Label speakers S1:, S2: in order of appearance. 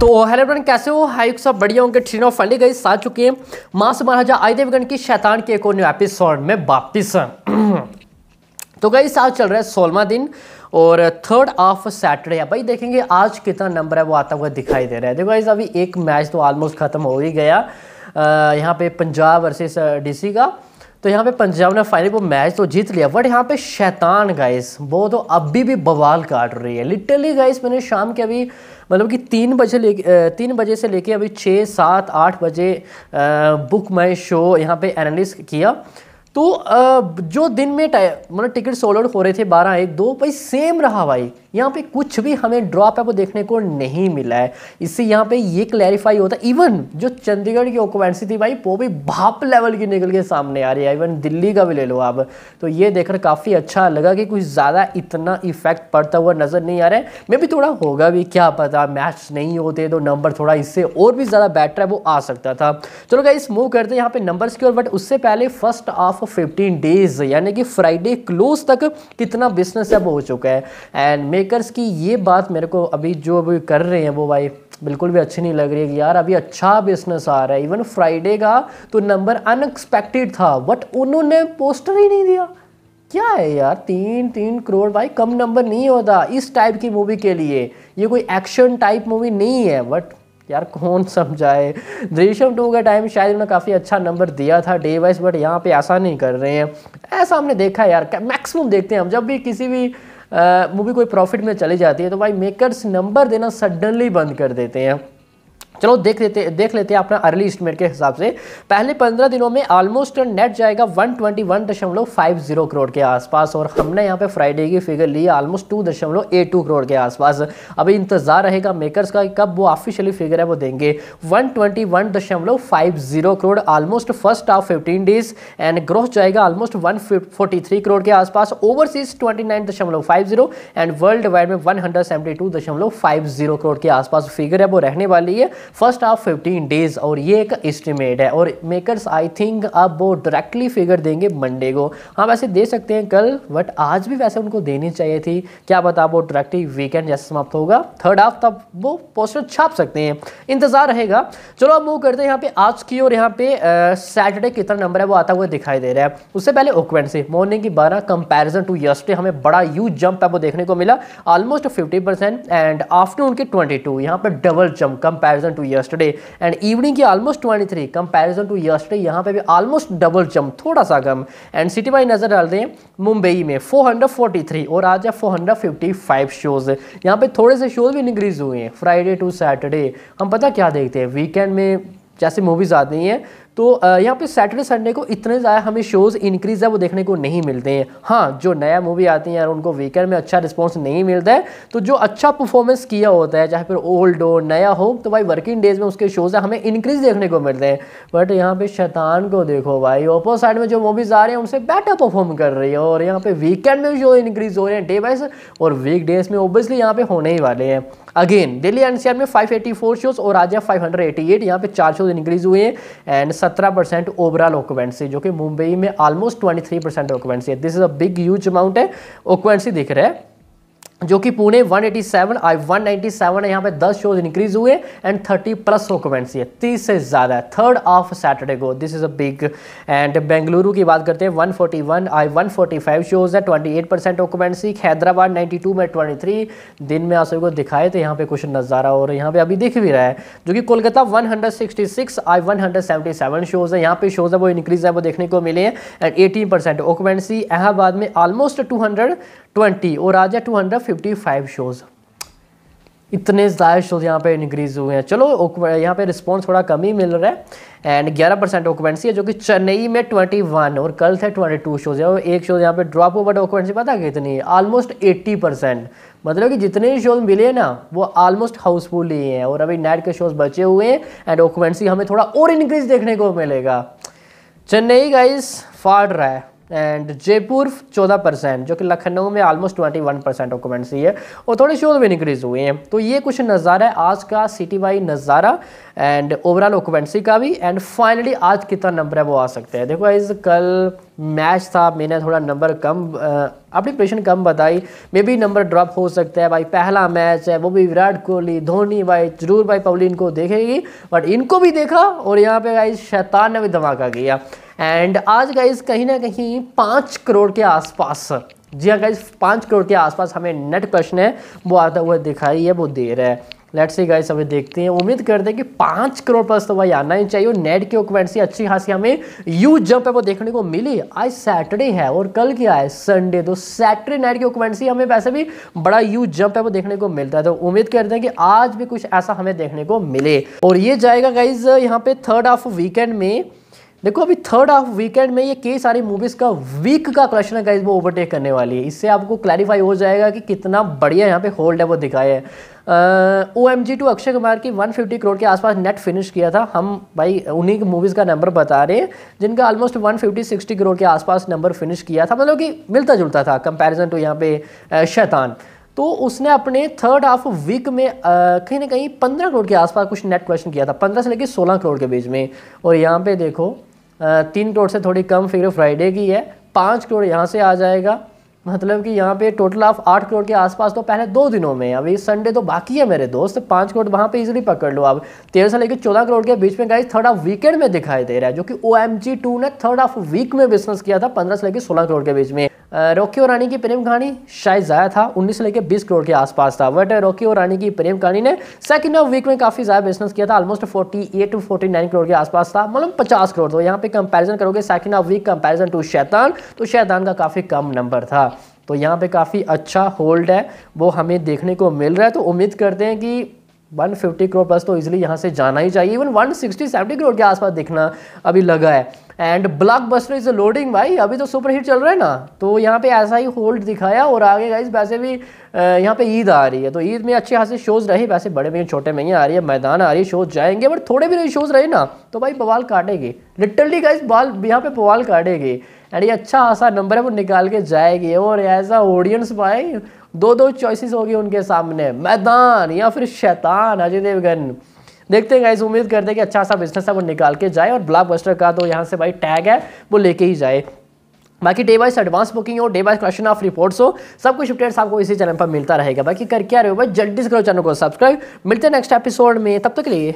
S1: तो hello friend कैसे हो हाई सब बढ़िया होंगे ठीक ना फाइनली गई साथ चुकी है मास महाराजा आई देवगन की शैतान के एक और एपिसोड में वापिस तो गई आज चल रहा है सोलवा दिन और थर्ड ऑफ सैटरडे है भाई देखेंगे आज कितना नंबर है वो आता हुआ दिखाई दे रहा है देखो गाइज अभी एक मैच तो ऑलमोस्ट ख़त्म हो ही गया यहाँ पे पंजाब वर्सेस डीसी का तो यहाँ पे पंजाब ने फाइनली वो मैच तो जीत लिया बट यहाँ पे शैतान गाइस वो तो अभी भी बवाल काट रही है लिटरली गाइस मैंने शाम के अभी मतलब कि तीन बजे ले तीन बजे से लेके अभी छः सात आठ बजे बुक माई शो यहाँ पे एनालिस किया तो जो दिन में मतलब टिकट सोल्ड आउट हो रहे थे बारह एक दो भाई सेम रहा भाई यहाँ पे कुछ भी हमें ड्रॉप है वो देखने को नहीं मिला है इससे यहाँ पे ये क्लैरिफाई होता है इवन जो चंडीगढ़ की ओकुपेंसी थी भाई वो भी भाप लेवल की निकल के सामने आ रही है इवन दिल्ली का भी ले लो आप तो ये देखकर काफ़ी अच्छा लगा कि कुछ ज़्यादा इतना इफेक्ट पड़ता हुआ नज़र नहीं आ रहा है मे भी थोड़ा होगा भी क्या पता मैच नहीं होते तो नंबर थोड़ा इससे और भी ज़्यादा बेटर है वो आ सकता था चलो क्या मूव करते हैं यहाँ पे नंबर्स की ओर बट उससे पहले first half for fifteen days यानी कि फ्राइडे क्लोज तक कितना बिजनेस अब हो चुका है एंड मेकर्स की ये बात मेरे को अभी जो अभी कर रहे हैं वो भाई बिल्कुल भी अच्छी नहीं लग रही है कि यार अभी अच्छा बिजनेस आ रहा है इवन फ्राइडे का तो नंबर अनएक्सपेक्टेड था बट उन्होंने पोस्टर ही नहीं दिया क्या है यार तीन तीन करोड़ भाई कम नंबर नहीं होता इस टाइप की मूवी के लिए ये कोई एक्शन टाइप मूवी नहीं है बट यार कौन समझाए दृश्यम टू का टाइम शायद उन्होंने काफ़ी अच्छा नंबर दिया था डे वाइज बट यहाँ पे ऐसा नहीं कर रहे हैं ऐसा हमने देखा है यार मैक्सिमम देखते हैं हम जब भी किसी भी मूवी कोई प्रॉफिट में चली जाती है तो भाई मेकर्स नंबर देना सडनली बंद कर देते हैं चलो देख लेते देख लेते हैं अपना अर्ली एस्टिमेट के हिसाब से पहले पंद्रह दिनों में ऑलमोस्ट नेट जाएगा वन ट्वेंटी वन दशमलव फाइव जीरो करोड़ के आसपास और हमने यहाँ पे फ्राइडे की फिगर ली ऑलमोस्ट टू दशमलव एट टू करोड़ के आसपास अभी इंतजार रहेगा मेकर्स का कब वो ऑफिशियली फिगर है वो देंगे वन ट्वेंटी वन दशमलव five zero crore almost first half fifteen days and growth जाएगा almost one forty three crore के आसपास ओवरसीज ट्वेंटी नाइन दशमलव five zero and world wide में वन हंड्रेड सेवेंटी टू दशमलव फाइव जीरो करोड़ के आसपास फिगर है वो रहने वाली है फर्स्ट हाफ 15 डेज और ये एक एस्टिमेट है और मेकर्स आई थिंक अब वो डायरेक्टली फिगर देंगे मंडे को हाँ वैसे दे सकते हैं कल बट आज भी वैसे उनको देनी चाहिए थी क्या बता वो डायरेक्टली वीकेंड जैसे समाप्त होगा थर्ड हाफ तब वो पोस्टर छाप सकते हैं इंतजार रहेगा चलो अब मूव करते हैं यहाँ पे आज की और यहाँ पे सैटरडे कितना नंबर है वो आता हुआ दिखाई दे रहा है उससे पहले से मॉर्निंग की बारह कंपेरिजन टू यस्टे हमें बड़ा यूज जंप है वो देखने को मिला ऑलमोस्ट फिफ्टी एंड आफ्टरनून के ट्वेंटी टू पर double jump comparison to yesterday and evening की ऑलमोस्ट 23 कंपेरिजन टू यस्टरडे यहाँ पे भी ऑलमोस्ट डबल जंप थोड़ा सा कम एंड सिटी वाइज नज़र डाल दें मुंबई में 443 और आज है 455 शोज़ यहाँ पे थोड़े से शोज़ भी इंक्रीज़ हुए हैं फ्राइडे टू सैटरडे हम पता क्या देखते हैं वीकेंड में जैसे मूवीज़ आती हैं तो यहाँ पे सैटरडे संडे को इतने ज़्यादा हमें शोज़ इंक्रीज़ है वो देखने को नहीं मिलते हैं हाँ जो नया मूवी आती है यार उनको वीकेंड में अच्छा रिस्पॉन्स नहीं मिलता है तो जो अच्छा परफॉर्मेंस किया होता है चाहे फिर ओल्ड हो नया हो तो भाई वर्किंग डेज में उसके शोज़ है हमें इंक्रीज़ देखने को मिलते हैं बट यहाँ पे शैतान को देखो भाई ओपो साइड में जो मूवीज़ आ रही हैं उनसे बेटर परफॉर्म कर रही है और यहाँ पे वीकेंड में शो इंक्रीज़ हो रहे हैं डे बाइज और वीक डेज में ओबियसली यहाँ पे होने ही वाले हैं अगेन दिल्ली एनसीआर में फोर शोज और आज एटी एट यहाँ पे चार शोज इंक्रीज हुए हैं एंड सत्रह परसेंट ओवरऑल ओक्वेंसी जो कि मुंबई में almost twenty three percent occupancy है this is a big huge amount है ऑक्यूपेंसी दिख रहा है जो कि पुणे 187 आई वन नाइनटी सेवन है यहाँ पे दस शोज इंक्रीज हुए एंड 30 प्लस रिकमेंड्स ये 30 से ज़्यादा है थर्ड ऑफ सैटरडे को this is a big and Bengaluru की बात करते हैं 141 आई फाइव शोज है 28 परसेंट रिकमेंडसी हैदराबाद 92 में 23 दिन में आप सभी को दिखाए तो यहाँ पे कुछ नज़ारा और यहाँ पे अभी दिख भी रहा है जो कि कोलकाता सिक्स आई सेवन शोज है यहाँ पे शोज है वो इंक्रीज है वो देखने को मिले हैं एंड एटीन परसेंट रिकमेंडसी अहमदाबाद में ऑलमोस्ट टू हंड्रेड ट्वेंटी और आज जाए two hundred fifty five shows इतने ज़्यादा शोज यहाँ पे इंक्रीज हुए हैं चलो यहाँ पे रिस्पॉन्स थोड़ा कम ही मिल रहा है एंड 11 परसेंट ऑक्यूपेंसी है जो कि चेन्नई में 21 और कल थे 22 शोज है और एक शोज यहाँ पे ड्रॉप हो बट ऑक्यूपेंसी पता कितनी है ऑलमोस्ट 80 परसेंट मतलब कि जितने शोज मिले ना वो ऑलमोस्ट हाउसफुल ही हैं और अभी नाइट के शोज बचे हुए हैं एंड ऑक्यूपेंसी हमें थोड़ा और इंक्रीज देखने को मिलेगा चेन्नई का फाड़ रहा है एंड जयपुर 14 परसेंट जो कि लखनऊ में ऑलमोस्ट 21 परसेंट ऑक्यूमेंसी है और थोड़ी शोर भी इंक्रीज़ हुए हैं तो ये कुछ नज़ारा है आज का सिटी वाई नज़ारा एंड ओवरऑल ऑक्यूमेंसी का भी एंड फाइनली आज कितना नंबर है वो आ सकते हैं देखो इस कल मैच था मैंने थोड़ा नंबर कम अपनी प्रेशन कम बताई मे बी नंबर ड्रॉप हो सकता है भाई पहला मैच है वो भी विराट कोहली धोनी भाई जरूर भाई पवली इनको देखेगी बट इनको भी देखा और यहाँ पे भाई शैतान ने भी धमाका किया एंड आज गाइज कहीं ना कहीं पाँच करोड़ के आसपास जी हाँ गाइज पाँच करोड़ के आसपास हमें नेट क्वेश्चन है वो आता हुआ दिखाई है वो दे रहा है लेट्स सी गाइस हमें देखते हैं उम्मीद करते हैं कि पाँच करोड़ प्लस तो भाई आना ही चाहिए नेट की ऑक्यूपेंट से अच्छी खासी हमें यू जंप है वो देखने को मिली आज सैटरडे है और कल क्या है संडे तो सैटरडे नेट की से हमें वैसे भी बड़ा यू जंप है वो देखने को मिलता है तो उम्मीद करते हैं कि आज भी कुछ ऐसा हमें देखने को मिले और ये जाएगा गाइज यहाँ पे थर्ड ऑफ वीकेंड में देखो अभी थर्ड हाफ वीकेंड में ये कई सारी मूवीज़ का वीक का क्वेश्चन है वो ओवरटेक करने वाली है इससे आपको क्लैरिफाई हो जाएगा कि कितना बढ़िया यहाँ पे होल्ड है वो दिखाया है O M G two Akshay Kumar की 150 करोड़ के आसपास नेट फिनिश किया था हम भाई उन्हीं मूवीज़ का नंबर बता रहे हैं जिनका ऑलमोस्ट 150 60 करोड़ के आसपास नंबर फिनिश किया था मतलब कि मिलता जुलता था कंपेरिजन टू यहाँ पे शैतान तो उसने अपने थर्ड हाफ वीक में कहीं ना कहीं पंद्रह करोड़ के आसपास कुछ नेट क्वेश्चन किया था पंद्रह से लेकर सोलह करोड़ के बीच में और यहाँ पे देखो तीन करोड़ से थोड़ी कम फिगर फ्राइडे की है पाँच करोड़ यहाँ से आ जाएगा मतलब कि यहाँ पे टोटल ऑफ आठ करोड़ के आसपास तो पहले दो दिनों में अभी संडे तो बाकी है मेरे दोस्त पाँच करोड़ वहाँ पे इजीली पकड़ लो आप तेरह से लेकर चौदह करोड़ के बीच में गाइस थर्ड ऑफ वीकेंड में दिखाई दे रहा है जो कि ओ एम जी टू ने थर्ड ऑफ वीक में बिजनेस किया था पंद्रह से लेकर सोलह करोड़ के बीच में रॉकी और रानी की प्रेम कहानी शायद ज़्यादा था 19 से लेकर 20 करोड़ के आसपास था बट रॉकी और रानी की प्रेम कहानी ने सेकंड वीक में काफ़ी ज़्यादा बिजनेस किया था ऑलमोस्ट 48 टू फोर्टी करोड़ के आसपास था मतलब 50 करोड़ तो यहाँ पे कंपैरिजन करोगे second of week comparison to Shaitaan तो शैतान का काफ़ी कम नंबर था तो यहाँ पर काफ़ी अच्छा होल्ड है वो हमें देखने को मिल रहा है तो उम्मीद करते हैं कि 150 करोड़ प्लस तो इजीली यहाँ से जाना ही चाहिए इवन 160 सिक्सटी करोड़ के आसपास देखना अभी लगा है and blockbuster is a loading भाई अभी तो सुपर हिट चल रहा है ना तो यहाँ पे ऐसा ही होल्ड दिखाया और आगे गाइज वैसे भी यहाँ पे ईद आ रही है तो ईद में अच्छे खासे शोज़ रहे वैसे बड़े में छोटे में आ रही है मैदान आ रही है शोज़ जाएंगे बट थोड़े भी शोज़ रहे ना तो भाई बवाल काटेगी लिटरली गाइज बाल यहाँ पे बवाल काटेगी एंड ये अच्छा खासा नंबर है वो निकाल के जाएगी और एज अ ऑडियंस भाई दो दो चॉइसिस होगी उनके सामने मैदान या फिर शैतान अजय देवगन देखते हैं गाइज उम्मीद करते हैं कि अच्छा सा बिजनेस है वो निकाल के जाए और बस्टर का तो यहाँ से भाई टैग है वो लेके ही जाए बाकी डे वाइज एडवांस बुकिंग हो day wise question of reports हो सब कुछ अपडेट्स आपको इसी चैनल पर मिलता रहेगा बाकी कर क्या रहे हो भाई जल्दी से करो चैनल को सब्सक्राइब मिलते हैं नेक्स्ट एपिसोड में तब तक तो के लिए